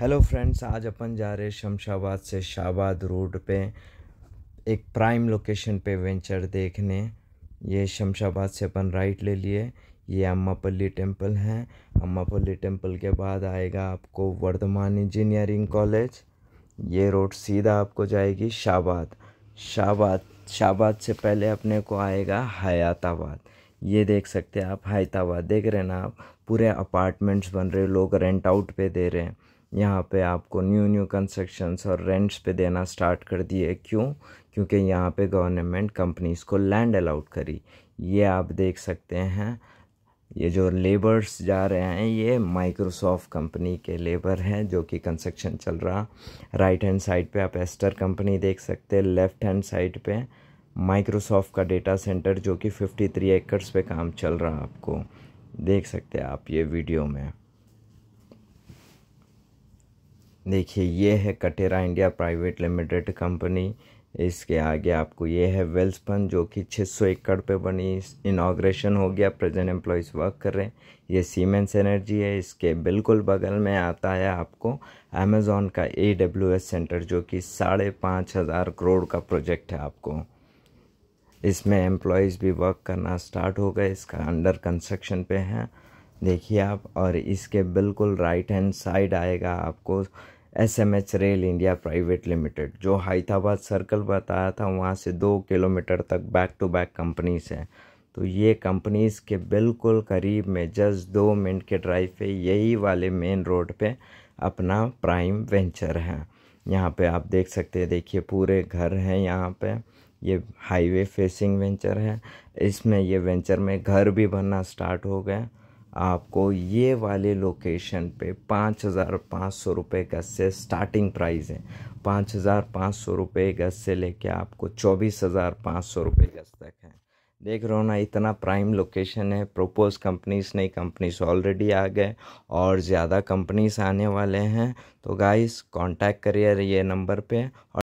hello friends आज अपन जा रहे शमशाबाद से शाबाद रोड पे एक प्राइम लोकेशन पे वेंचर देखने ये शमशाबाद से अपन राइट ले लिए ये अम्मापल्ली टेम्पल है अम्मापल्ली टेम्पल के बाद आएगा आपको वर्धमान इंजीनियरिंग कॉलेज ये रोड सीधा आपको जाएगी शाबाद शाबाद शाबाद से पहले अपने को आएगा हयाताबाद ये देख सकते हैं आप हयाताबाद देख रहे हैं ना आप पूरे अपार्टमेंट्स बन रहे लोग रेंट आउट पे दे रहे हैं यहाँ पे आपको न्यू न्यू कंस्ट्रक्शंस और रेंट्स पे देना स्टार्ट कर दिए क्यों क्योंकि यहाँ पे गवर्नमेंट कंपनीज़ को लैंड अलाउड करी ये आप देख सकते हैं ये जो लेबर्स जा रहे हैं ये माइक्रोसॉफ्ट कंपनी के लेबर हैं जो कि कंस्ट्रक्शन चल रहा राइट हैंड साइड पे आप एस्टर कंपनी देख सकते हैं लेफ़्ट हैंड साइड पे माइक्रोसॉफ्ट का डेटा सेंटर जो कि 53 एकर्स पे काम चल रहा आपको देख सकते हैं आप ये वीडियो में देखिए ये है Katera India private limited company इसके आगे आपको ये है वेल्सपन जो कि 600 एकड़ पे बनी इनाग्रेशन हो गया प्रेजेंट एम्प्लॉयज़ वर्क कर रहे हैं ये सीमेंस एनर्जी है इसके बिल्कुल बगल में आता है आपको अमेज़ोन का ए डब्ल्यू एस सेंटर जो कि साढ़े पाँच हज़ार करोड़ का प्रोजेक्ट है आपको इसमें एम्प्लॉयज़ भी वर्क करना स्टार्ट हो गए इसका अंडर कंस्ट्रक्शन पे हैं देखिए आप और इसके बिल्कुल राइट हैंड साइड आएगा आपको S M H rail India private limited जो हैदराबाद सर्कल बताया था वहाँ से दो किलोमीटर तक बैक टू बैक कंपनीज हैं तो ये कंपनीज के बिल्कुल करीब में जस्ट दो मिनट के ड्राइव पे यही वाले मेन रोड पे अपना प्राइम वेंचर है यहाँ पे आप देख सकते हैं देखिए पूरे घर हैं यहाँ पे ये हाईवे फेसिंग वेंचर है इसमें ये वेंचर में घर भी बनना स्टार्ट हो गए आपको ये वाले लोकेशन पे पाँच हज़ार पाँच सौ रुपये गज से स्टार्टिंग प्राइस है पाँच हज़ार पाँच सौ रुपये गज से लेके आपको चौबीस हज़ार पाँच सौ रुपये गज तक है देख रहे हो ना इतना प्राइम लोकेशन है प्रोपोज कंपनीज नई कंपनीज ऑलरेडी आ गए और ज़्यादा कंपनीज आने वाले हैं तो गाइस कांटेक्ट करिए ये नंबर पे